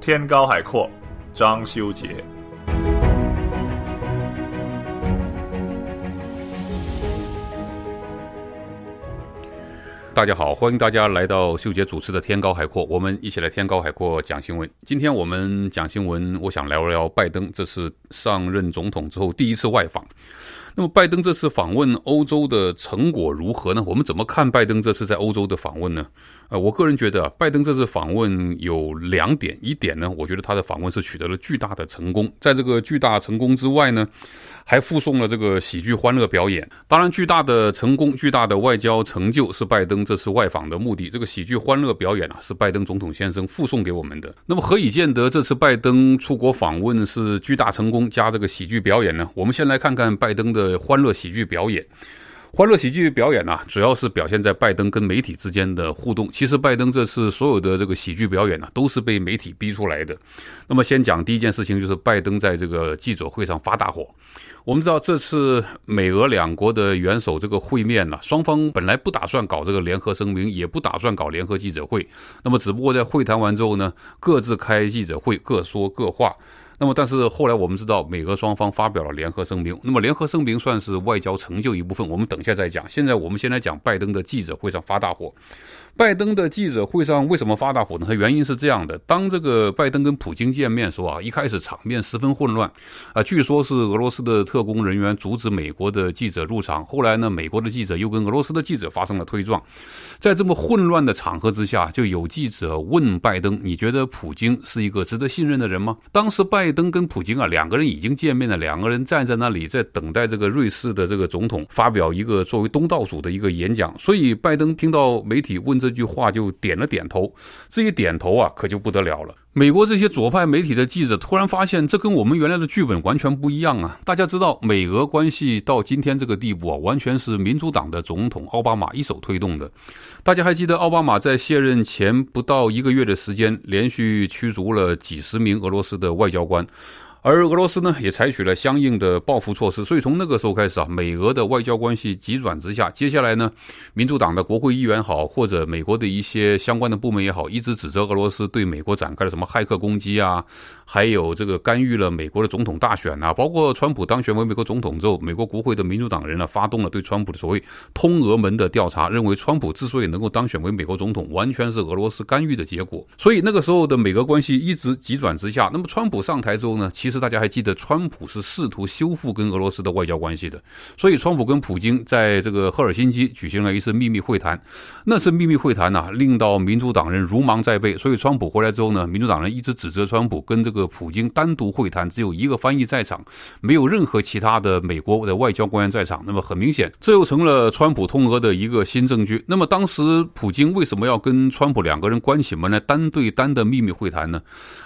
天高海阔，张修杰。大家好，欢迎大家来到秀杰主持的《天高海阔》，我们一起来《天高海阔》讲新闻。今天我们讲新闻，我想聊聊拜登，这是上任总统之后第一次外访。那么，拜登这次访问欧洲的成果如何呢？我们怎么看拜登这次在欧洲的访问呢？呃，我个人觉得，拜登这次访问有两点，一点呢，我觉得他的访问是取得了巨大的成功。在这个巨大成功之外呢，还附送了这个喜剧欢乐表演。当然，巨大的成功、巨大的外交成就是拜登这次外访的目的。这个喜剧欢乐表演啊，是拜登总统先生附送给我们的。那么，何以见得这次拜登出国访问是巨大成功加这个喜剧表演呢？我们先来看看拜登的欢乐喜剧表演。欢乐喜剧表演呢，主要是表现在拜登跟媒体之间的互动。其实拜登这次所有的这个喜剧表演呢，都是被媒体逼出来的。那么先讲第一件事情，就是拜登在这个记者会上发大火。我们知道，这次美俄两国的元首这个会面呢，双方本来不打算搞这个联合声明，也不打算搞联合记者会，那么只不过在会谈完之后呢，各自开记者会，各说各话。那么，但是后来我们知道，美俄双方发表了联合声明。那么，联合声明算是外交成就一部分，我们等一下再讲。现在我们先来讲拜登的记者会上发大火。拜登的记者会上为什么发大火呢？他原因是这样的：当这个拜登跟普京见面时啊，一开始场面十分混乱，啊，据说是俄罗斯的特工人员阻止美国的记者入场。后来呢，美国的记者又跟俄罗斯的记者发生了推撞。在这么混乱的场合之下，就有记者问拜登：“你觉得普京是一个值得信任的人吗？”当时拜登跟普京啊，两个人已经见面了，两个人站在那里在等待这个瑞士的这个总统发表一个作为东道主的一个演讲。所以拜登听到媒体问。这句话就点了点头，这一点头啊，可就不得了了。美国这些左派媒体的记者突然发现，这跟我们原来的剧本完全不一样啊！大家知道，美俄关系到今天这个地步啊，完全是民主党的总统奥巴马一手推动的。大家还记得，奥巴马在卸任前不到一个月的时间，连续驱逐了几十名俄罗斯的外交官。而俄罗斯呢，也采取了相应的报复措施，所以从那个时候开始啊，美俄的外交关系急转直下。接下来呢，民主党的国会议员好，或者美国的一些相关的部门也好，一直指责俄罗斯对美国展开了什么骇客攻击啊，还有这个干预了美国的总统大选啊。包括川普当选为美国总统之后，美国国会的民主党人呢，发动了对川普的所谓“通俄门”的调查，认为川普之所以能够当选为美国总统，完全是俄罗斯干预的结果。所以那个时候的美俄关系一直急转直下。那么川普上台之后呢，其是大家还记得，川普是试图修复跟俄罗斯的外交关系的，所以川普跟普京在这个赫尔辛基举行了一次秘密会谈，那次秘密会谈呢，令到民主党人如芒在背。所以川普回来之后呢，民主党人一直指责川普跟这个普京单独会谈，只有一个翻译在场，没有任何其他的美国的外交官员在场。那么很明显，这又成了川普通俄的一个新证据。那么当时普京为什么要跟川普两个人关起门来单对单的秘密会谈呢？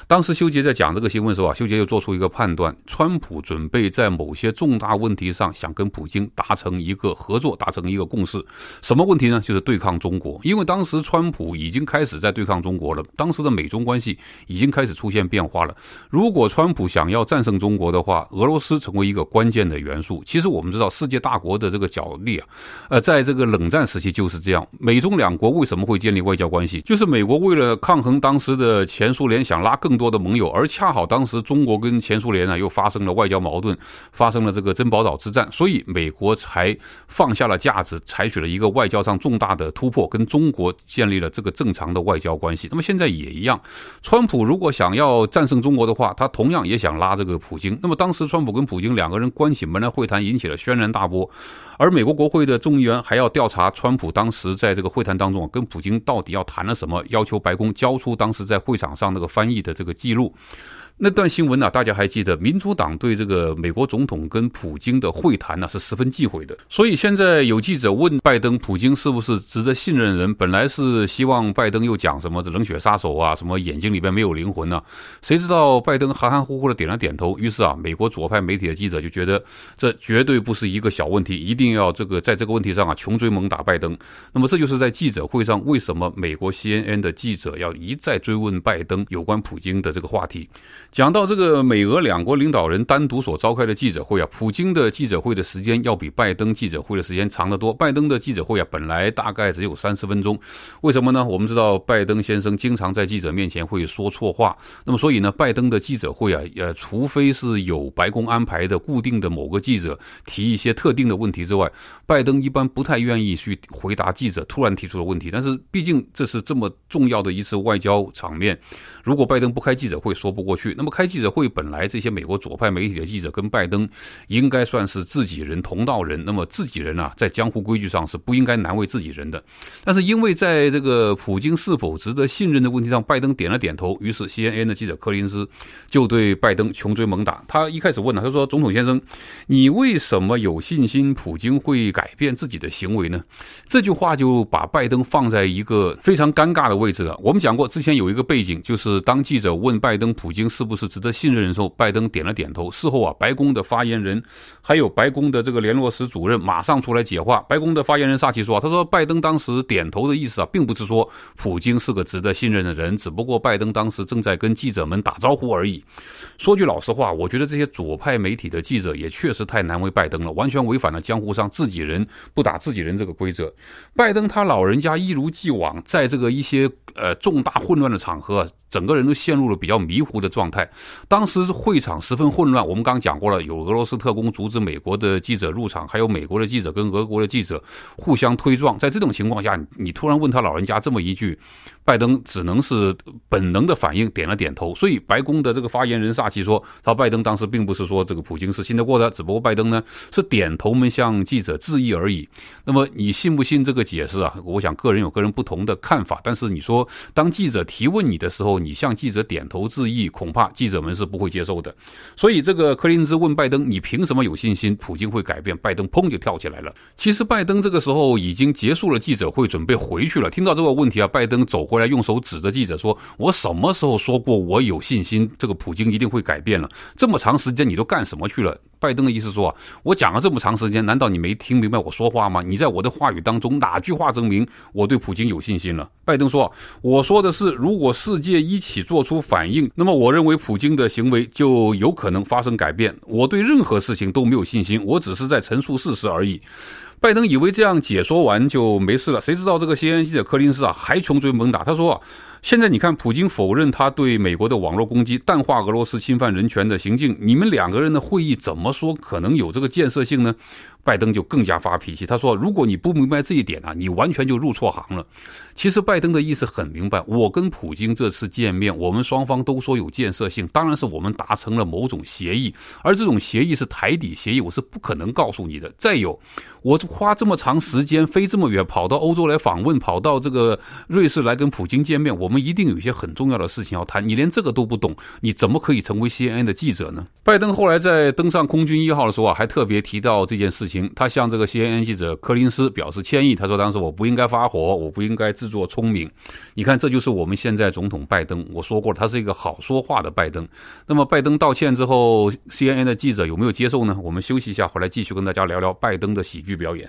当时修杰在讲这个新闻的时候，啊，修杰又做出。一个判断，川普准备在某些重大问题上想跟普京达成一个合作，达成一个共识。什么问题呢？就是对抗中国。因为当时川普已经开始在对抗中国了，当时的美中关系已经开始出现变化了。如果川普想要战胜中国的话，俄罗斯成为一个关键的元素。其实我们知道，世界大国的这个角力啊，呃，在这个冷战时期就是这样。美中两国为什么会建立外交关系？就是美国为了抗衡当时的前苏联，想拉更多的盟友，而恰好当时中国跟前苏联呢又发生了外交矛盾，发生了这个珍宝岛之战，所以美国才放下了架子，采取了一个外交上重大的突破，跟中国建立了这个正常的外交关系。那么现在也一样，川普如果想要战胜中国的话，他同样也想拉这个普京。那么当时川普跟普京两个人关起门来会谈，引起了轩然大波，而美国国会的众议员还要调查川普当时在这个会谈当中跟普京到底要谈了什么，要求白宫交出当时在会场上那个翻译的这个记录。那段新闻呢，大家还记得，民主党对这个美国总统跟普京的会谈呢是十分忌讳的。所以现在有记者问拜登，普京是不是值得信任人？本来是希望拜登又讲什么冷血杀手啊，什么眼睛里边没有灵魂呢？谁知道拜登含含糊糊的点了点头。于是啊，美国左派媒体的记者就觉得这绝对不是一个小问题，一定要这个在这个问题上啊穷追猛打拜登。那么这就是在记者会上，为什么美国 CNN 的记者要一再追问拜登有关普京的这个话题？讲到这个美俄两国领导人单独所召开的记者会啊，普京的记者会的时间要比拜登记者会的时间长得多。拜登的记者会啊，本来大概只有三十分钟，为什么呢？我们知道拜登先生经常在记者面前会说错话，那么所以呢，拜登的记者会啊，呃，除非是有白宫安排的固定的某个记者提一些特定的问题之外，拜登一般不太愿意去回答记者突然提出的问题。但是，毕竟这是这么重要的一次外交场面。如果拜登不开记者会说不过去，那么开记者会本来这些美国左派媒体的记者跟拜登应该算是自己人同道人，那么自己人啊，在江湖规矩上是不应该难为自己人的。但是因为在这个普京是否值得信任的问题上，拜登点了点头，于是 CNN 的记者柯林斯就对拜登穷追猛打。他一开始问了，他说：“总统先生，你为什么有信心普京会改变自己的行为呢？”这句话就把拜登放在一个非常尴尬的位置了。我们讲过，之前有一个背景就是。当记者问拜登普京是不是值得信任的时候，拜登点了点头。事后啊，白宫的发言人还有白宫的这个联络室主任马上出来解话。白宫的发言人萨奇说啊，他说拜登当时点头的意思啊，并不是说普京是个值得信任的人，只不过拜登当时正在跟记者们打招呼而已。说句老实话，我觉得这些左派媒体的记者也确实太难为拜登了，完全违反了江湖上自己人不打自己人这个规则。拜登他老人家一如既往，在这个一些呃重大混乱的场合整。整个人都陷入了比较迷糊的状态。当时会场十分混乱，我们刚讲过了，有俄罗斯特工阻止美国的记者入场，还有美国的记者跟俄国的记者互相推撞。在这种情况下，你突然问他老人家这么一句，拜登只能是本能的反应，点了点头。所以白宫的这个发言人煞气说，他拜登当时并不是说这个普京是信得过的，只不过拜登呢是点头们向记者致意而已。那么你信不信这个解释啊？我想个人有个人不同的看法，但是你说当记者提问你的时候，你向记者点头致意，恐怕记者们是不会接受的。所以，这个柯林斯问拜登：“你凭什么有信心普京会改变？”拜登砰就跳起来了。其实，拜登这个时候已经结束了记者会，准备回去了。听到这个问题啊，拜登走回来，用手指着记者说：“我什么时候说过我有信心这个普京一定会改变了？这么长时间，你都干什么去了？”拜登的意思说，我讲了这么长时间，难道你没听明白我说话吗？你在我的话语当中哪句话证明我对普京有信心了？拜登说，我说的是，如果世界一起做出反应，那么我认为普京的行为就有可能发生改变。我对任何事情都没有信心，我只是在陈述事实而已。拜登以为这样解说完就没事了，谁知道这个新闻记者柯林斯啊还穷追猛打，他说。现在你看，普京否认他对美国的网络攻击，淡化俄罗斯侵犯人权的行径。你们两个人的会议怎么说可能有这个建设性呢？拜登就更加发脾气，他说：“如果你不明白这一点呢，你完全就入错行了。”其实拜登的意思很明白，我跟普京这次见面，我们双方都说有建设性，当然是我们达成了某种协议，而这种协议是台底协议，我是不可能告诉你的。再有，我花这么长时间，飞这么远，跑到欧洲来访问，跑到这个瑞士来跟普京见面，我们。一定有一些很重要的事情要谈，你连这个都不懂，你怎么可以成为 CNN 的记者呢？拜登后来在登上空军一号的时候啊，还特别提到这件事情，他向这个 CNN 记者柯林斯表示歉意，他说当时我不应该发火，我不应该自作聪明。你看，这就是我们现在总统拜登。我说过他是一个好说话的拜登。那么拜登道歉之后，CNN 的记者有没有接受呢？我们休息一下，回来继续跟大家聊聊拜登的喜剧表演。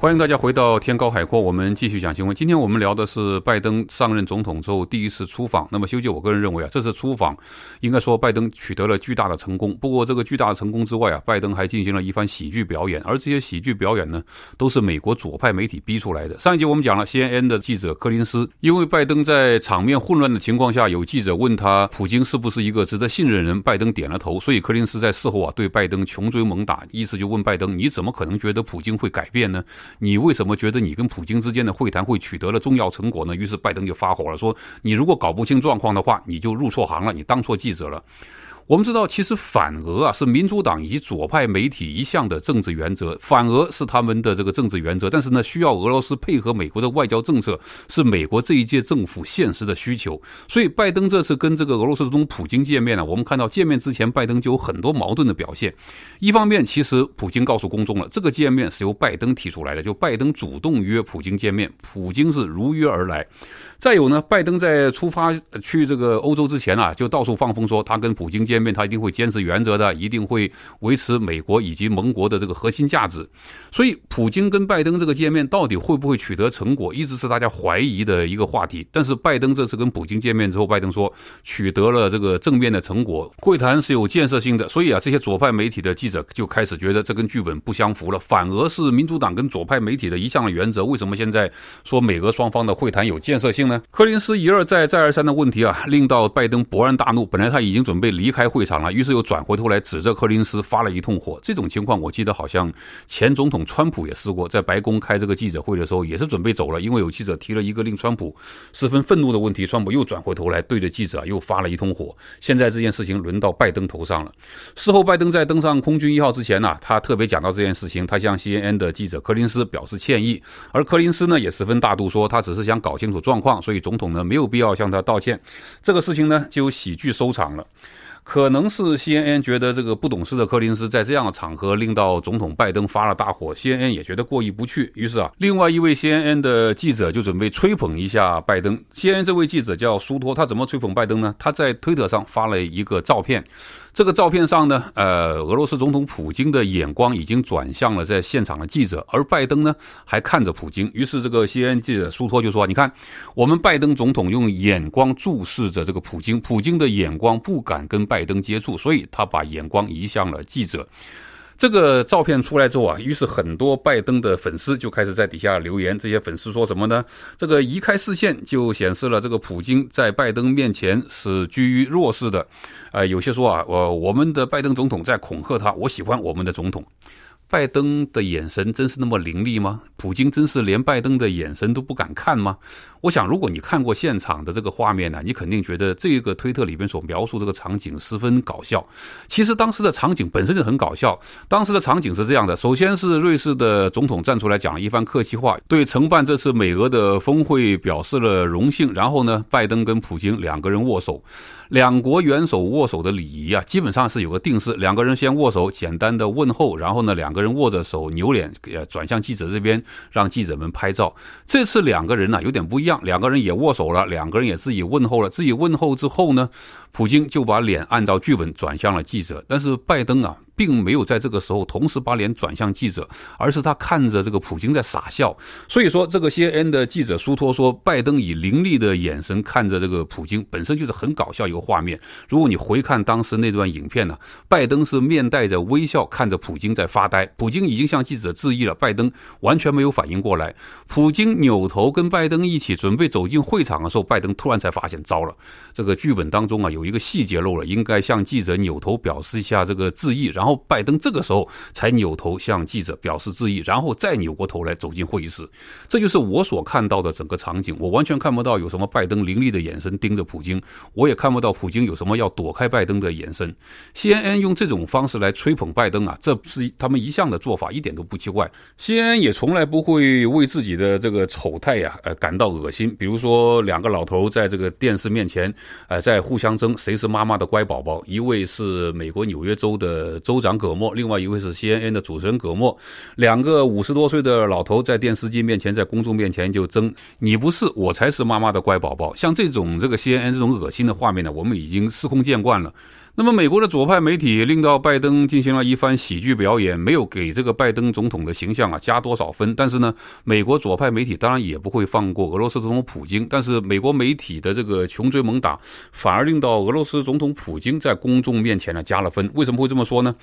欢迎大家回到天高海阔，我们继续讲新闻。今天我们聊的是拜登上任总统之后第一次出访。那么，修杰，我个人认为啊，这次出访应该说拜登取得了巨大的成功。不过，这个巨大的成功之外啊，拜登还进行了一番喜剧表演。而这些喜剧表演呢，都是美国左派媒体逼出来的。上一集我们讲了 CNN 的记者柯林斯，因为拜登在场面混乱的情况下，有记者问他普京是不是一个值得信任人，拜登点了头，所以柯林斯在事后啊对拜登穷追猛打，意思就问拜登你怎么可能觉得普京会改变呢？你为什么觉得你跟普京之间的会谈会取得了重要成果呢？于是拜登就发火了，说你如果搞不清状况的话，你就入错行了，你当错记者了。我们知道，其实反俄啊是民主党以及左派媒体一向的政治原则，反俄是他们的这个政治原则。但是呢，需要俄罗斯配合美国的外交政策，是美国这一届政府现实的需求。所以，拜登这次跟这个俄罗斯总统普京见面呢，我们看到见面之前，拜登就有很多矛盾的表现。一方面，其实普京告诉公众了，这个见面是由拜登提出来的，就拜登主动约普京见面，普京是如约而来。再有呢，拜登在出发去这个欧洲之前啊，就到处放风说他跟普京见。见面他一定会坚持原则的，一定会维持美国以及盟国的这个核心价值。所以，普京跟拜登这个见面到底会不会取得成果，一直是大家怀疑的一个话题。但是，拜登这次跟普京见面之后，拜登说取得了这个正面的成果，会谈是有建设性的。所以啊，这些左派媒体的记者就开始觉得这跟剧本不相符了。反而是民主党跟左派媒体的一项原则，为什么现在说美俄双方的会谈有建设性呢？柯林斯一而再、再而三的问题啊，令到拜登勃然大怒。本来他已经准备离开。会场了，于是又转回头来指着柯林斯发了一通火。这种情况我记得好像前总统川普也试过，在白宫开这个记者会的时候也是准备走了，因为有记者提了一个令川普十分愤怒的问题，川普又转回头来对着记者又发了一通火。现在这件事情轮到拜登头上了。事后，拜登在登上空军一号之前呢，他特别讲到这件事情，他向 CNN 的记者柯林斯表示歉意。而柯林斯呢也十分大度，说他只是想搞清楚状况，所以总统呢没有必要向他道歉。这个事情呢就喜剧收场了。可能是 CNN 觉得这个不懂事的柯林斯在这样的场合令到总统拜登发了大火，CNN 也觉得过意不去，于是啊，另外一位 CNN 的记者就准备吹捧一下拜登。CNN 这位记者叫苏托，他怎么吹捧拜登呢？他在推特上发了一个照片。这个照片上呢，呃，俄罗斯总统普京的眼光已经转向了在现场的记者，而拜登呢还看着普京。于是这个 CNN 记者苏托就说：“你看，我们拜登总统用眼光注视着这个普京，普京的眼光不敢跟拜登接触，所以他把眼光移向了记者。”这个照片出来之后啊，于是很多拜登的粉丝就开始在底下留言。这些粉丝说什么呢？这个移开视线就显示了这个普京在拜登面前是居于弱势的。呃，有些说啊，我我们的拜登总统在恐吓他。我喜欢我们的总统。拜登的眼神真是那么凌厉吗？普京真是连拜登的眼神都不敢看吗？我想，如果你看过现场的这个画面呢，你肯定觉得这个推特里边所描述这个场景十分搞笑。其实当时的场景本身就很搞笑。当时的场景是这样的：首先是瑞士的总统站出来讲了一番客气话，对承办这次美俄的峰会表示了荣幸。然后呢，拜登跟普京两个人握手。两国元首握手的礼仪啊，基本上是有个定式，两个人先握手，简单的问候，然后呢，两个人握着手，扭脸呃转向记者这边，让记者们拍照。这次两个人呢有点不一样，两个人也握手了，两个人也自己问候了，自己问候之后呢。普京就把脸按照剧本转向了记者，但是拜登啊，并没有在这个时候同时把脸转向记者，而是他看着这个普京在傻笑。所以说，这个 CNN 的记者苏托说，拜登以凌厉的眼神看着这个普京，本身就是很搞笑一个画面。如果你回看当时那段影片呢，拜登是面带着微笑看着普京在发呆。普京已经向记者致意了，拜登完全没有反应过来。普京扭头跟拜登一起准备走进会场的时候，拜登突然才发现，糟了，这个剧本当中啊有。有一个细节漏了，应该向记者扭头表示一下这个致意，然后拜登这个时候才扭头向记者表示致意，然后再扭过头来走进会议室。这就是我所看到的整个场景，我完全看不到有什么拜登凌厉的眼神盯着普京，我也看不到普京有什么要躲开拜登的眼神。CNN 用这种方式来吹捧拜登啊，这是他们一向的做法，一点都不奇怪。CNN 也从来不会为自己的这个丑态呀，呃，感到恶心。比如说两个老头在这个电视面前，呃，在互相争。谁是妈妈的乖宝宝？一位是美国纽约州的州长葛莫，另外一位是 C N N 的主持人葛莫。两个五十多岁的老头在电视机面前，在公众面前就争，你不是，我才是妈妈的乖宝宝。像这种这个 C N N 这种恶心的画面呢，我们已经司空见惯了。那么，美国的左派媒体令到拜登进行了一番喜剧表演，没有给这个拜登总统的形象啊加多少分。但是呢，美国左派媒体当然也不会放过俄罗斯总统普京。但是，美国媒体的这个穷追猛打，反而令到俄罗斯总统普京在公众面前呢加了分。为什么会这么说呢？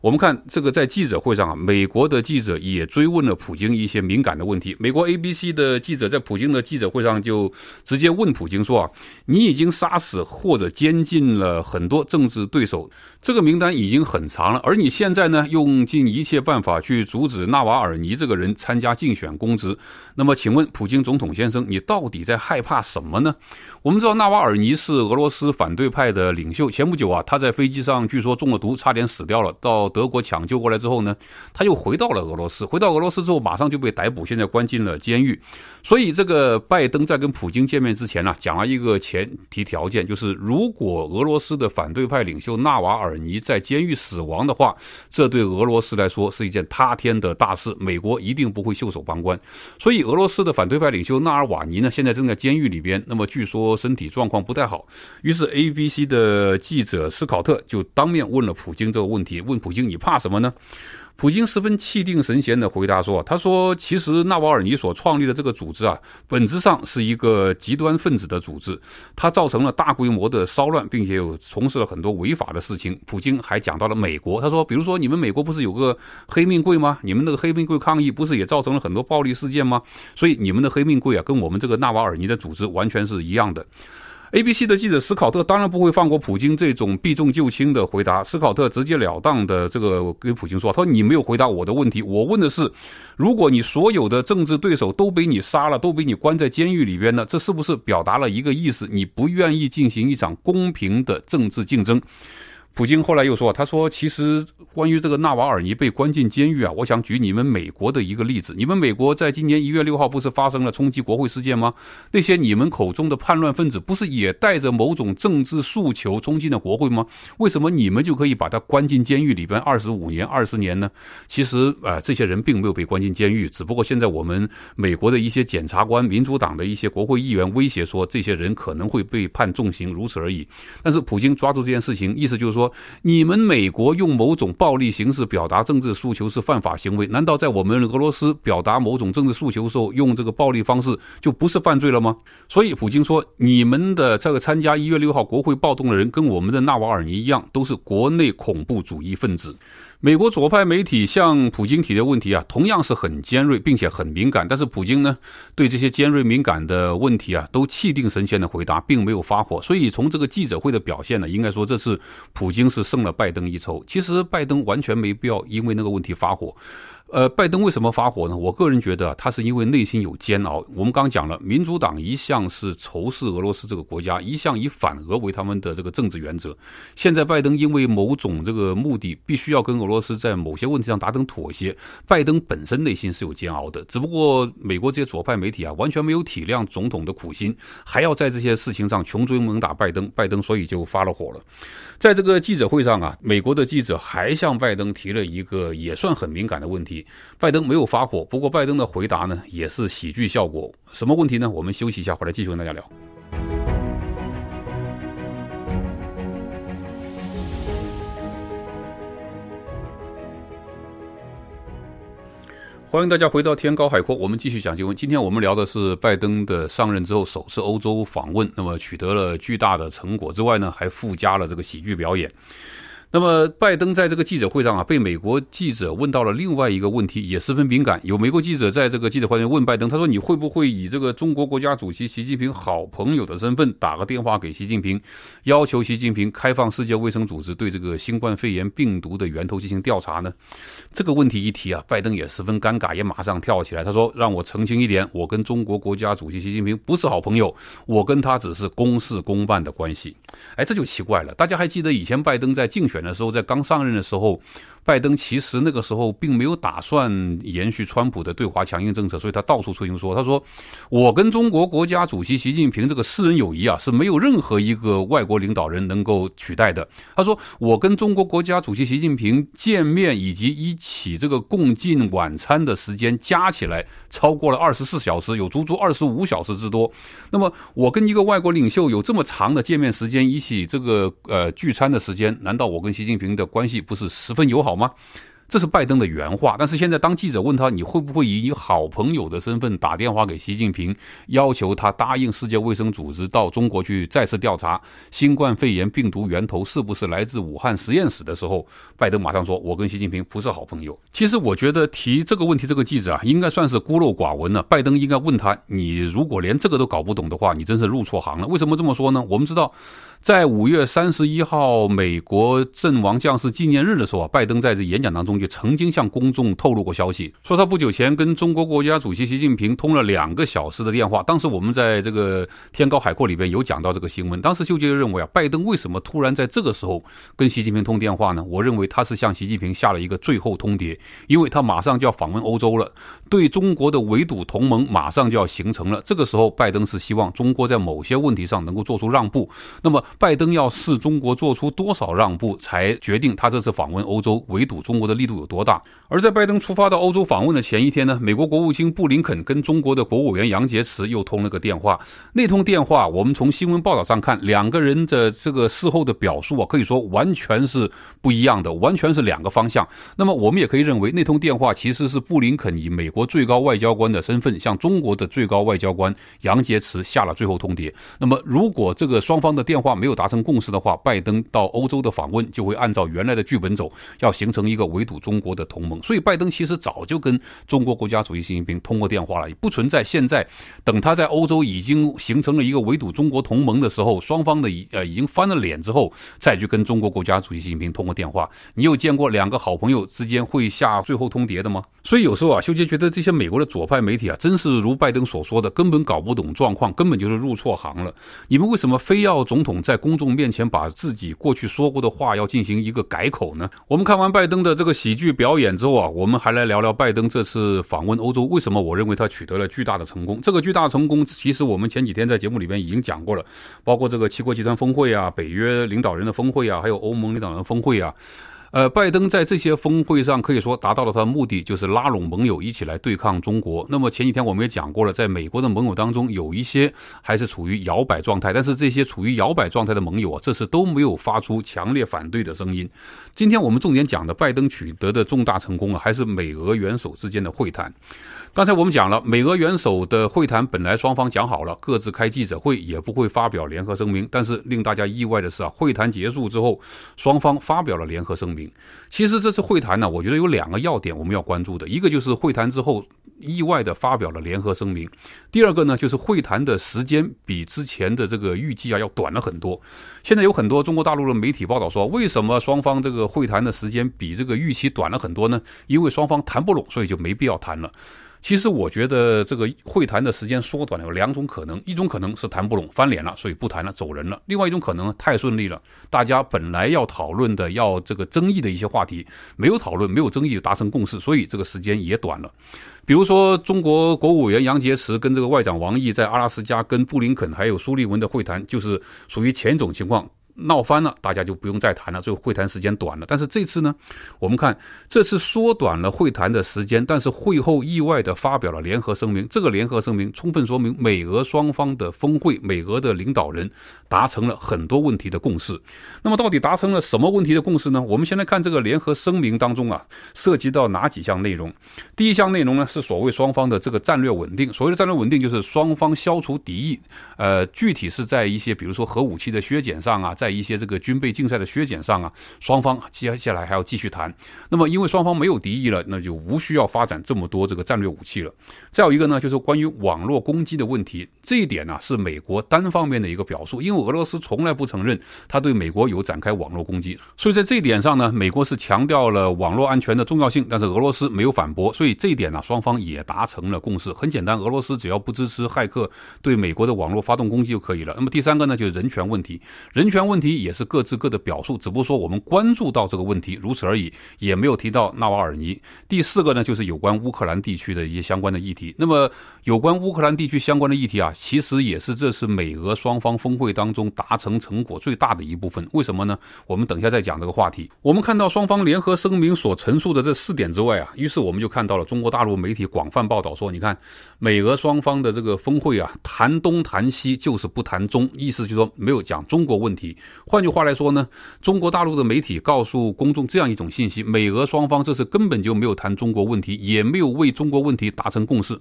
我们看这个，在记者会上啊，美国的记者也追问了普京一些敏感的问题。美国 ABC 的记者在普京的记者会上就直接问普京说啊，你已经杀死或者监禁了很多政治。对手，这个名单已经很长了，而你现在呢，用尽一切办法去阻止纳瓦尔尼这个人参加竞选公职。那么，请问普京总统先生，你到底在害怕什么呢？我们知道，纳瓦尔尼是俄罗斯反对派的领袖。前不久啊，他在飞机上据说中了毒，差点死掉了。到德国抢救过来之后呢，他又回到了俄罗斯。回到俄罗斯之后，马上就被逮捕，现在关进了监狱。所以，这个拜登在跟普京见面之前呢，讲了一个前提条件，就是如果俄罗斯的反对派领袖纳瓦尔尼在监狱死亡的话，这对俄罗斯来说是一件塌天的大事，美国一定不会袖手旁观。所以。俄罗斯的反对派领袖纳尔瓦尼呢，现在正在监狱里边。那么据说身体状况不太好。于是 ABC 的记者斯考特就当面问了普京这个问题：，问普京你怕什么呢？普京十分气定神闲地回答说：“他说，其实纳瓦尔尼所创立的这个组织啊，本质上是一个极端分子的组织，它造成了大规模的骚乱，并且有从事了很多违法的事情。普京还讲到了美国，他说，比如说你们美国不是有个黑命贵吗？你们那个黑命贵抗议不是也造成了很多暴力事件吗？”所以你们的黑命贵啊，跟我们这个纳瓦尔尼的组织完全是一样的。ABC 的记者斯考特当然不会放过普京这种避重就轻的回答。斯考特直截了当的这个跟普京说：“他说你没有回答我的问题，我问的是，如果你所有的政治对手都被你杀了，都被你关在监狱里边呢，这是不是表达了一个意思，你不愿意进行一场公平的政治竞争？”普京后来又说：“他说，其实关于这个纳瓦尔尼被关进监狱啊，我想举你们美国的一个例子。你们美国在今年一月六号不是发生了冲击国会事件吗？那些你们口中的叛乱分子，不是也带着某种政治诉求冲进了国会吗？为什么你们就可以把他关进监狱里边二十五年、二十年呢？其实啊，这些人并没有被关进监狱，只不过现在我们美国的一些检察官、民主党的一些国会议员威胁说，这些人可能会被判重刑，如此而已。但是普京抓住这件事情，意思就是说。”你们美国用某种暴力形式表达政治诉求是犯法行为，难道在我们俄罗斯表达某种政治诉求时候用这个暴力方式就不是犯罪了吗？所以普京说，你们的这个参加一月六号国会暴动的人跟我们的纳瓦尔尼一样，都是国内恐怖主义分子。美国左派媒体向普京提的问题啊，同样是很尖锐，并且很敏感。但是普京呢，对这些尖锐敏感的问题啊，都气定神闲的回答，并没有发火。所以从这个记者会的表现呢，应该说这是普京是胜了拜登一筹。其实拜登完全没必要因为那个问题发火。呃，拜登为什么发火呢？我个人觉得，他是因为内心有煎熬。我们刚刚讲了，民主党一向是仇视俄罗斯这个国家，一向以反俄为他们的这个政治原则。现在拜登因为某种这个目的，必须要跟俄罗斯在某些问题上达成妥协，拜登本身内心是有煎熬的。只不过，美国这些左派媒体啊，完全没有体谅总统的苦心，还要在这些事情上穷追猛打拜登，拜登所以就发了火了。在这个记者会上啊，美国的记者还向拜登提了一个也算很敏感的问题。拜登没有发火，不过拜登的回答呢，也是喜剧效果。什么问题呢？我们休息一下，回来继续跟大家聊。欢迎大家回到天高海阔，我们继续讲新闻。今天我们聊的是拜登的上任之后首次欧洲访问，那么取得了巨大的成果之外呢，还附加了这个喜剧表演。那么，拜登在这个记者会上啊，被美国记者问到了另外一个问题，也十分敏感。有美国记者在这个记者会上问拜登，他说：“你会不会以这个中国国家主席习近平好朋友的身份打个电话给习近平，要求习近平开放世界卫生组织对这个新冠肺炎病毒的源头进行调查呢？”这个问题一提啊，拜登也十分尴尬，也马上跳起来，他说：“让我澄清一点，我跟中国国家主席习近平不是好朋友，我跟他只是公事公办的关系。”哎，这就奇怪了，大家还记得以前拜登在竞选？那时候在刚上任的时候，拜登其实那个时候并没有打算延续川普的对华强硬政策，所以他到处出行说：“他说我跟中国国家主席习近平这个私人友谊啊，是没有任何一个外国领导人能够取代的。”他说：“我跟中国国家主席习近平见面以及一起这个共进晚餐的时间加起来超过了二十四小时，有足足二十五小时之多。那么我跟一个外国领袖有这么长的见面时间，一起这个呃聚餐的时间，难道我跟？”习近平的关系不是十分友好吗？这是拜登的原话。但是现在，当记者问他你会不会以好朋友的身份打电话给习近平，要求他答应世界卫生组织到中国去再次调查新冠肺炎病毒源头是不是来自武汉实验室的时候，拜登马上说：“我跟习近平不是好朋友。”其实，我觉得提这个问题这个记者啊，应该算是孤陋寡闻了。拜登应该问他：“你如果连这个都搞不懂的话，你真是入错行了。”为什么这么说呢？我们知道。在五月三十一号美国阵亡将士纪念日的时候啊，拜登在这演讲当中就曾经向公众透露过消息，说他不久前跟中国国家主席习近平通了两个小时的电话。当时我们在这个天高海阔里边有讲到这个新闻。当时秀杰认为啊，拜登为什么突然在这个时候跟习近平通电话呢？我认为他是向习近平下了一个最后通牒，因为他马上就要访问欧洲了，对中国的围堵同盟马上就要形成了。这个时候，拜登是希望中国在某些问题上能够做出让步，那么。拜登要视中国做出多少让步，才决定他这次访问欧洲围堵中国的力度有多大。而在拜登出发到欧洲访问的前一天呢，美国国务卿布林肯跟中国的国务委员杨洁篪又通了个电话。那通电话，我们从新闻报道上看，两个人的这个事后的表述啊，可以说完全是不一样的，完全是两个方向。那么我们也可以认为，那通电话其实是布林肯以美国最高外交官的身份，向中国的最高外交官杨洁篪下了最后通牒。那么如果这个双方的电话没，没有达成共识的话，拜登到欧洲的访问就会按照原来的剧本走，要形成一个围堵中国的同盟。所以，拜登其实早就跟中国国家主席习近平通过电话了，也不存在现在等他在欧洲已经形成了一个围堵中国同盟的时候，双方的呃已经翻了脸之后再去跟中国国家主席习近平通过电话。你有见过两个好朋友之间会下最后通牒的吗？所以有时候啊，修杰觉得这些美国的左派媒体啊，真是如拜登所说的，根本搞不懂状况，根本就是入错行了。你们为什么非要总统？在公众面前把自己过去说过的话要进行一个改口呢？我们看完拜登的这个喜剧表演之后啊，我们还来聊聊拜登这次访问欧洲为什么？我认为他取得了巨大的成功。这个巨大成功，其实我们前几天在节目里边已经讲过了，包括这个七国集团峰会啊、北约领导人的峰会啊、还有欧盟领导人峰会啊。呃，拜登在这些峰会上可以说达到了他的目的，就是拉拢盟友一起来对抗中国。那么前几天我们也讲过了，在美国的盟友当中，有一些还是处于摇摆状态，但是这些处于摇摆状态的盟友啊，这次都没有发出强烈反对的声音。今天我们重点讲的拜登取得的重大成功啊，还是美俄元首之间的会谈。刚才我们讲了美俄元首的会谈，本来双方讲好了各自开记者会，也不会发表联合声明。但是令大家意外的是啊，会谈结束之后，双方发表了联合声明。其实这次会谈呢，我觉得有两个要点我们要关注的，一个就是会谈之后意外的发表了联合声明；第二个呢，就是会谈的时间比之前的这个预计啊要短了很多。现在有很多中国大陆的媒体报道说，为什么双方这个会谈的时间比这个预期短了很多呢？因为双方谈不拢，所以就没必要谈了。其实我觉得这个会谈的时间缩短了有两种可能，一种可能是谈不拢翻脸了，所以不谈了走人了；另外一种可能太顺利了，大家本来要讨论的要这个争议的一些话题没有讨论，没有争议达成共识，所以这个时间也短了。比如说，中国国务委员杨洁篪跟这个外长王毅在阿拉斯加跟布林肯还有苏利文的会谈，就是属于前一种情况。闹翻了，大家就不用再谈了，最后会谈时间短了。但是这次呢，我们看这次缩短了会谈的时间，但是会后意外地发表了联合声明。这个联合声明充分说明美俄双方的峰会，美俄的领导人达成了很多问题的共识。那么到底达成了什么问题的共识呢？我们先来看这个联合声明当中啊，涉及到哪几项内容？第一项内容呢是所谓双方的这个战略稳定。所谓的战略稳定就是双方消除敌意，呃，具体是在一些比如说核武器的削减上啊，在在一些这个军备竞赛的削减上啊，双方接下来还要继续谈。那么，因为双方没有敌意了，那就无需要发展这么多这个战略武器了。再有一个呢，就是关于网络攻击的问题，这一点呢是美国单方面的一个表述，因为俄罗斯从来不承认他对美国有展开网络攻击，所以在这一点上呢，美国是强调了网络安全的重要性，但是俄罗斯没有反驳，所以这一点呢，双方也达成了共识。很简单，俄罗斯只要不支持骇客对美国的网络发动攻击就可以了。那么第三个呢，就是人权问题，人权问。问题也是各自各的表述，只不过说我们关注到这个问题如此而已，也没有提到纳瓦尔尼。第四个呢，就是有关乌克兰地区的一些相关的议题。那么有关乌克兰地区相关的议题啊，其实也是这是美俄双方峰会当中达成成果最大的一部分。为什么呢？我们等一下再讲这个话题。我们看到双方联合声明所陈述的这四点之外啊，于是我们就看到了中国大陆媒体广泛报道说，你看。美俄双方的这个峰会啊，谈东谈西就是不谈中，意思就是说没有讲中国问题。换句话来说呢，中国大陆的媒体告诉公众这样一种信息：美俄双方这次根本就没有谈中国问题，也没有为中国问题达成共识。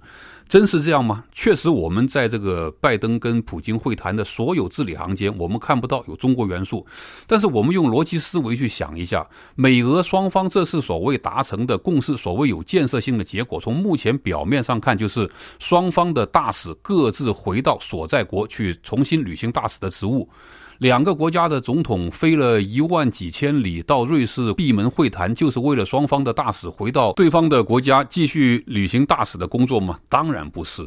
真是这样吗？确实，我们在这个拜登跟普京会谈的所有字里行间，我们看不到有中国元素。但是我们用逻辑思维去想一下，美俄双方这次所谓达成的共识，所谓有建设性的结果，从目前表面上看就是。双方的大使各自回到所在国去，重新履行大使的职务。两个国家的总统飞了一万几千里到瑞士闭门会谈，就是为了双方的大使回到对方的国家继续履行大使的工作吗？当然不是。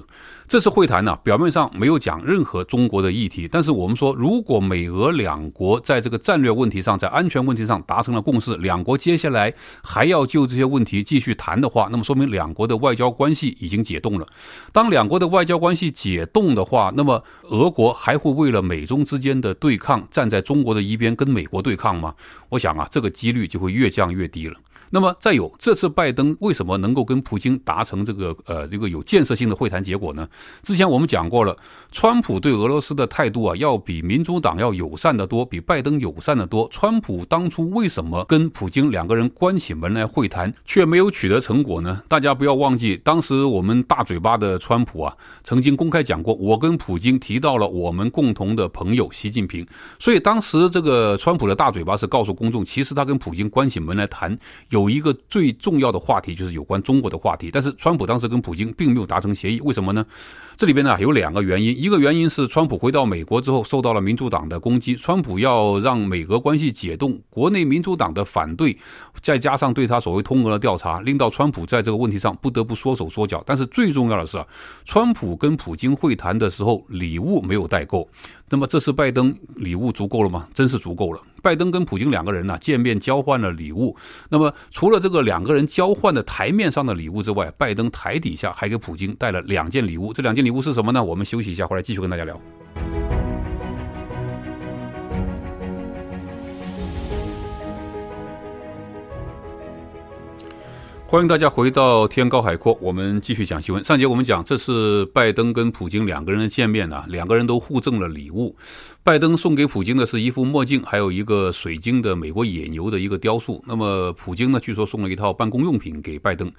这次会谈呢，表面上没有讲任何中国的议题，但是我们说，如果美俄两国在这个战略问题上、在安全问题上达成了共识，两国接下来还要就这些问题继续谈的话，那么说明两国的外交关系已经解冻了。当两国的外交关系解冻的话，那么俄国还会为了美中之间的对？抗。抗站在中国的一边跟美国对抗吗？我想啊，这个几率就会越降越低了。那么再有，这次拜登为什么能够跟普京达成这个呃这个有建设性的会谈结果呢？之前我们讲过了，川普对俄罗斯的态度啊，要比民主党要友善的多，比拜登友善的多。川普当初为什么跟普京两个人关起门来会谈却没有取得成果呢？大家不要忘记，当时我们大嘴巴的川普啊，曾经公开讲过，我跟普京提到了我们共同的朋友习近平，所以当时这个川普的大嘴巴是告诉公众，其实他跟普京关起门来谈。有一个最重要的话题，就是有关中国的话题。但是，川普当时跟普京并没有达成协议，为什么呢？这里边呢有两个原因，一个原因是川普回到美国之后受到了民主党的攻击，川普要让美俄关系解冻，国内民主党的反对，再加上对他所谓通俄的调查，令到川普在这个问题上不得不缩手缩脚。但是最重要的是啊，川普跟普京会谈的时候礼物没有带够，那么这次拜登礼物足够了吗？真是足够了。拜登跟普京两个人呢见面交换了礼物，那么除了这个两个人交换的台面上的礼物之外，拜登台底下还给普京带了两件礼物，这两件。礼物是什么呢？我们休息一下，回来继续跟大家聊。欢迎大家回到天高海阔，我们继续讲新闻。上节我们讲，这是拜登跟普京两个人见面呢，两个人都互赠了礼物。拜登送给普京的是一副墨镜，还有一个水晶的美国野牛的一个雕塑。那么，普京呢？据说送了一套办公用品给拜登。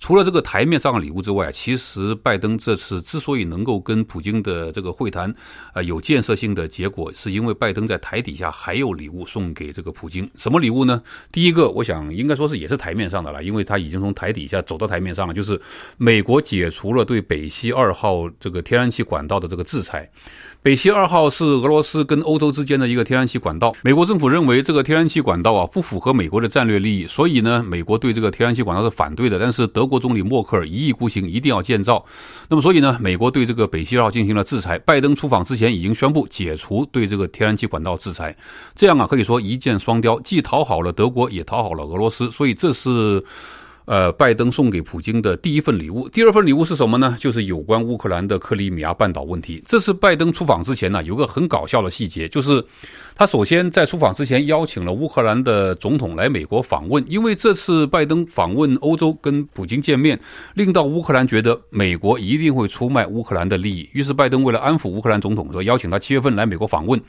除了这个台面上的礼物之外，其实拜登这次之所以能够跟普京的这个会谈呃有建设性的结果，是因为拜登在台底下还有礼物送给这个普京。什么礼物呢？第一个，我想应该说是也是台面上的了，因为他已经从台底下走到台面上了，就是美国解除了对北溪二号这个天然气管道的这个制裁。北溪二号是俄罗斯跟欧洲之间的一个天然气管道，美国政府认为这个天然气管道啊不符合美国的战略利益，所以呢，美国对这个天然气管道是反对的。但是德国总理默克尔一意孤行，一定要建造，那么所以呢，美国对这个北溪二号进行了制裁。拜登出访之前已经宣布解除对这个天然气管道制裁，这样啊，可以说一箭双雕，既讨好了德国，也讨好了俄罗斯。所以这是。呃，拜登送给普京的第一份礼物，第二份礼物是什么呢？就是有关乌克兰的克里米亚半岛问题。这是拜登出访之前呢，有个很搞笑的细节，就是他首先在出访之前邀请了乌克兰的总统来美国访问，因为这次拜登访问欧洲跟普京见面，令到乌克兰觉得美国一定会出卖乌克兰的利益，于是拜登为了安抚乌克兰总统，说邀请他七月份来美国访问。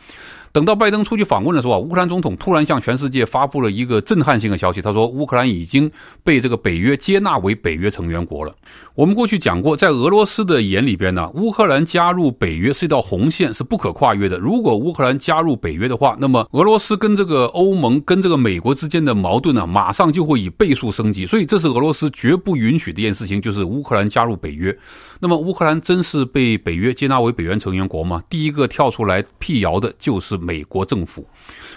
等到拜登出去访问的时候啊，乌克兰总统突然向全世界发布了一个震撼性的消息，他说，乌克兰已经被这个北约接纳为北约成员国了。我们过去讲过，在俄罗斯的眼里边呢，乌克兰加入北约是一道红线，是不可跨越的。如果乌克兰加入北约的话，那么俄罗斯跟这个欧盟、跟这个美国之间的矛盾呢，马上就会以倍数升级。所以，这是俄罗斯绝不允许的一件事情，就是乌克兰加入北约。那么，乌克兰真是被北约接纳为北约成员国吗？第一个跳出来辟谣的就是美国政府。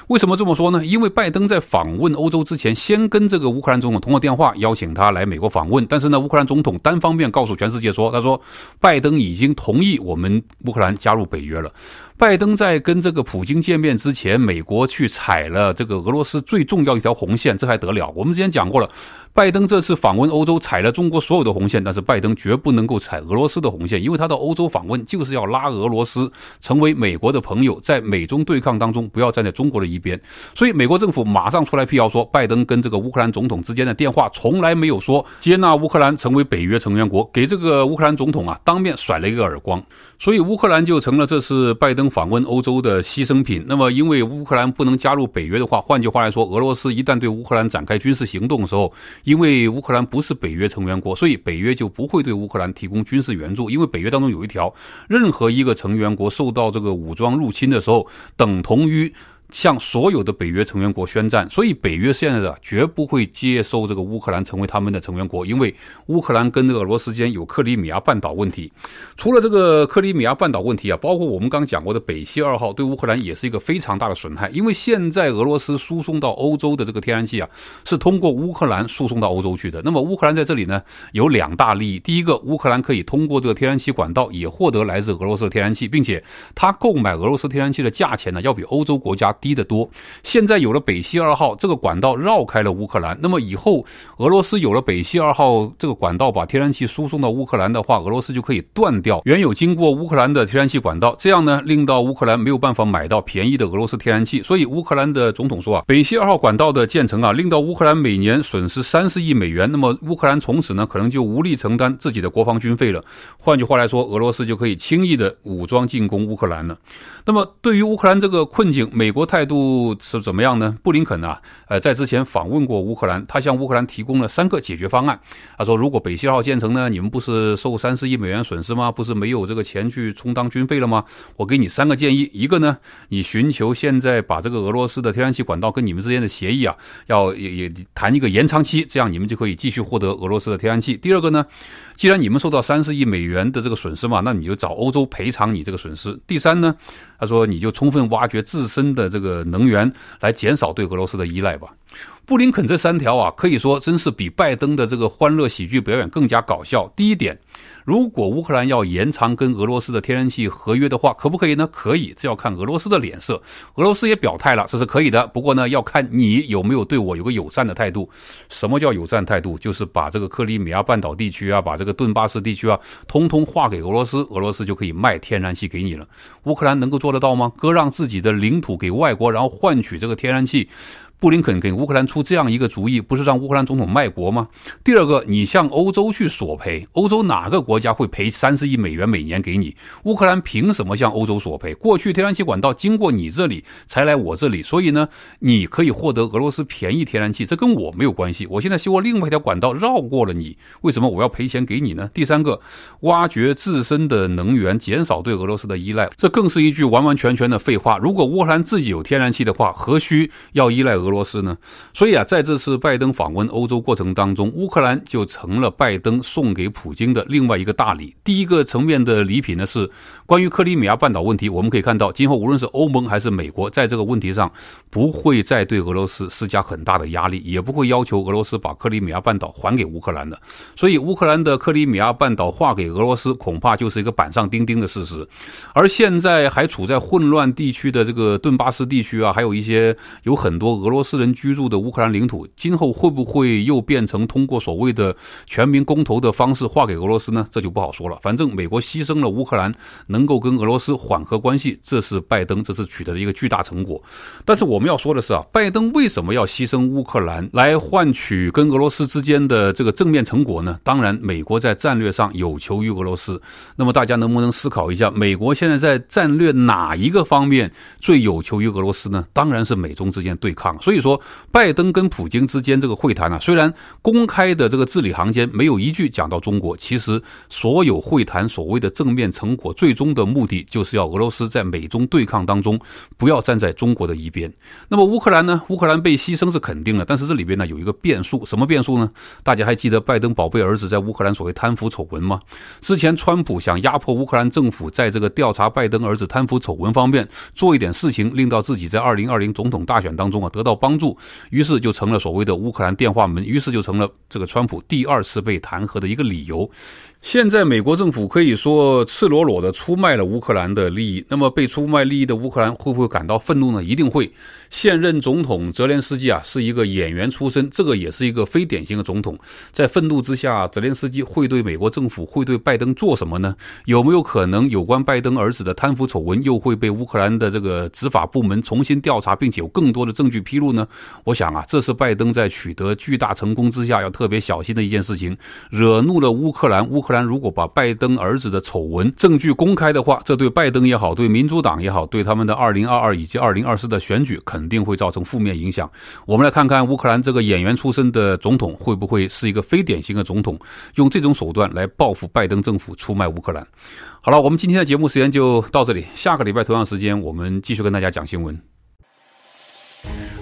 为什么这么说呢？因为拜登在访问欧洲之前，先跟这个乌克兰总统通过电话，邀请他来美国访问。但是呢，乌克兰总统单方。方便告诉全世界说，他说，拜登已经同意我们乌克兰加入北约了。拜登在跟这个普京见面之前，美国去踩了这个俄罗斯最重要一条红线，这还得了？我们之前讲过了。拜登这次访问欧洲踩了中国所有的红线，但是拜登绝不能够踩俄罗斯的红线，因为他到欧洲访问就是要拉俄罗斯成为美国的朋友，在美中对抗当中不要站在中国的一边，所以美国政府马上出来辟谣说，拜登跟这个乌克兰总统之间的电话从来没有说接纳乌克兰成为北约成员国，给这个乌克兰总统啊当面甩了一个耳光。所以乌克兰就成了这次拜登访问欧洲的牺牲品。那么，因为乌克兰不能加入北约的话，换句话来说，俄罗斯一旦对乌克兰展开军事行动的时候，因为乌克兰不是北约成员国，所以北约就不会对乌克兰提供军事援助。因为北约当中有一条，任何一个成员国受到这个武装入侵的时候，等同于。向所有的北约成员国宣战，所以北约现在的绝不会接收这个乌克兰成为他们的成员国，因为乌克兰跟这个俄罗斯间有克里米亚半岛问题。除了这个克里米亚半岛问题啊，包括我们刚刚讲过的北溪二号，对乌克兰也是一个非常大的损害，因为现在俄罗斯输送到欧洲的这个天然气啊，是通过乌克兰输送到欧洲去的。那么乌克兰在这里呢，有两大利益：第一个，乌克兰可以通过这个天然气管道也获得来自俄罗斯的天然气，并且它购买俄罗斯天然气的价钱呢，要比欧洲国家低得多。现在有了北溪二号这个管道绕开了乌克兰，那么以后俄罗斯有了北溪二号这个管道把天然气输送到乌克兰的话，俄罗斯就可以断掉原有经过乌克兰的天然气管道，这样呢令到乌克兰没有办法买到便宜的俄罗斯天然气。所以乌克兰的总统说啊，北溪二号管道的建成啊，令到乌克兰每年损失三十亿美元。那么乌克兰从此呢可能就无力承担自己的国防军费了。换句话来说，俄罗斯就可以轻易的武装进攻乌克兰了。那么对于乌克兰这个困境，美国。态度是怎么样呢？布林肯啊，呃，在之前访问过乌克兰，他向乌克兰提供了三个解决方案。他说，如果北溪号建成呢，你们不是受三十亿美元损失吗？不是没有这个钱去充当军费了吗？我给你三个建议：一个呢，你寻求现在把这个俄罗斯的天然气管道跟你们之间的协议啊，要也也谈一个延长期，这样你们就可以继续获得俄罗斯的天然气。第二个呢，既然你们受到三十亿美元的这个损失嘛，那你就找欧洲赔偿你这个损失。第三呢，他说你就充分挖掘自身的这个能源来减少对俄罗斯的依赖吧。布林肯这三条啊，可以说真是比拜登的这个欢乐喜剧表演更加搞笑。第一点，如果乌克兰要延长跟俄罗斯的天然气合约的话，可不可以呢？可以，这要看俄罗斯的脸色。俄罗斯也表态了，这是可以的。不过呢，要看你有没有对我有个友善的态度。什么叫友善态度？就是把这个克里米亚半岛地区啊，把这个顿巴斯地区啊，通通划给俄罗斯，俄罗斯就可以卖天然气给你了。乌克兰能够做得到吗？割让自己的领土给外国，然后换取这个天然气？布林肯给乌克兰出这样一个主意，不是让乌克兰总统卖国吗？第二个，你向欧洲去索赔，欧洲哪个国家会赔三十亿美元每年给你？乌克兰凭什么向欧洲索赔？过去天然气管道经过你这里才来我这里，所以呢，你可以获得俄罗斯便宜天然气，这跟我没有关系。我现在修另外一条管道绕过了你，为什么我要赔钱给你呢？第三个，挖掘自身的能源，减少对俄罗斯的依赖，这更是一句完完全全的废话。如果乌克兰自己有天然气的话，何需要依赖俄？俄罗斯呢？所以啊，在这次拜登访问欧洲过程当中，乌克兰就成了拜登送给普京的另外一个大礼。第一个层面的礼品呢，是关于克里米亚半岛问题。我们可以看到，今后无论是欧盟还是美国，在这个问题上不会再对俄罗斯施加很大的压力，也不会要求俄罗斯把克里米亚半岛还给乌克兰的。所以，乌克兰的克里米亚半岛划给俄罗斯，恐怕就是一个板上钉钉的事实。而现在还处在混乱地区的这个顿巴斯地区啊，还有一些有很多俄罗。俄罗斯人居住的乌克兰领土，今后会不会又变成通过所谓的全民公投的方式划给俄罗斯呢？这就不好说了。反正美国牺牲了乌克兰，能够跟俄罗斯缓和关系，这是拜登这次取得的一个巨大成果。但是我们要说的是啊，拜登为什么要牺牲乌克兰来换取跟俄罗斯之间的这个正面成果呢？当然，美国在战略上有求于俄罗斯。那么大家能不能思考一下，美国现在在战略哪一个方面最有求于俄罗斯呢？当然是美中之间对抗。所以说，拜登跟普京之间这个会谈呢，虽然公开的这个字里行间没有一句讲到中国，其实所有会谈所谓的正面成果，最终的目的就是要俄罗斯在美中对抗当中不要站在中国的一边。那么乌克兰呢？乌克兰被牺牲是肯定的，但是这里边呢有一个变数，什么变数呢？大家还记得拜登宝贝儿子在乌克兰所谓贪腐丑闻吗？之前川普想压迫乌克兰政府，在这个调查拜登儿子贪腐丑闻方面做一点事情，令到自己在二零二零总统大选当中啊得到。帮助，于是就成了所谓的乌克兰电话门，于是就成了这个川普第二次被弹劾的一个理由。现在美国政府可以说赤裸裸的出卖了乌克兰的利益，那么被出卖利益的乌克兰会不会感到愤怒呢？一定会。现任总统泽连斯基啊，是一个演员出身，这个也是一个非典型的总统。在愤怒之下，泽连斯基会对美国政府、会对拜登做什么呢？有没有可能有关拜登儿子的贪腐丑闻又会被乌克兰的这个执法部门重新调查，并且有更多的证据披露呢？我想啊，这是拜登在取得巨大成功之下要特别小心的一件事情。惹怒了乌克兰，乌克兰。但如果把拜登儿子的丑闻证据公开的话，这对拜登也好，对民主党也好，对他们的二零二二以及二零二四的选举肯定会造成负面影响。我们来看看乌克兰这个演员出身的总统会不会是一个非典型的总统，用这种手段来报复拜登政府出卖乌克兰。好了，我们今天的节目时间就到这里，下个礼拜同样时间我们继续跟大家讲新闻。